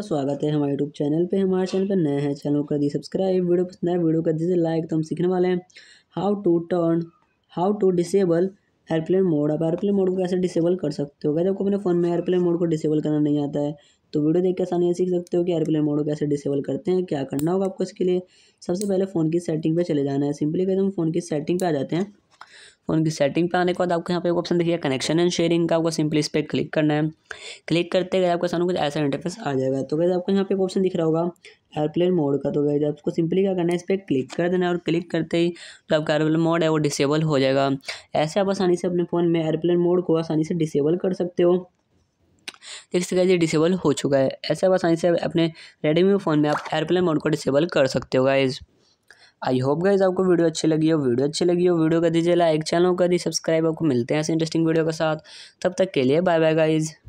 आपका स्वागत है हमारे यूट्यूब चैनल पे हमारे चैनल पे नए हैं चैनल कर दी सब्सक्राइब वीडियो पसंद आए वीडियो कर दीजिए लाइक तो हम सीखने वाले हैं how to turn how to disable airplane mode आप एयरप्लेन मोड को कैसे डिसेबल कर सकते हो अगर आपको अपने फ़ोन में एयरप्लेन मोड को डिसेबल करना नहीं आता है तो वीडियो देख के आसानी से सीख सकते हो कि एयरप्लेन मोड को कैसे डिसेबल करते हैं क्या करना होगा आपको इसके लिए सबसे पहले फ़ोन की सेटिंग पर चले जाना है सिंपली कहते तो हम फ़ोन की सेटिंग पर आ जाते हैं फ़ोन की सेटिंग पे आने के बाद आपको यहाँ पे एक ऑप्शन देखिए कनेक्शन एंड शेयरिंग का आपको सिंपली इस पर क्लिक करना है क्लिक करते गए आपके सामने कुछ ऐसा इंटरफेस आ जाएगा तो वैसे आपको यहाँ पे एक ऑप्शन दिख रहा होगा एयरप्लेन मोड का तो वैसे आपको सिंपली क्या करना है इस पर क्लिक कर देना है और क्लिक करते ही जो आपका एयरप्लेन मोड है वो डिसेबल हो जाएगा ऐसे आप आसानी से अपने फ़ोन में एयरप्लेन मोड को आसानी से डिसेबल कर सकते हो देख सकते ये डिसेबल हो चुका है ऐसे आप आसानी से अपने रेडमी फ़ोन में आप एयरप्लेन मोड को डिसेबल कर सकते हो गाइज़ आई होप गाइज आपको वीडियो अच्छी लगी हो वीडियो अच्छी लगी हो वीडियो कर दीजिए लाइक चैनल कर दी सब्सक्राइब आपको मिलते हैं ऐसे इंटरेस्टिंग वीडियो के साथ तब तक के लिए बाय बाय गाइज़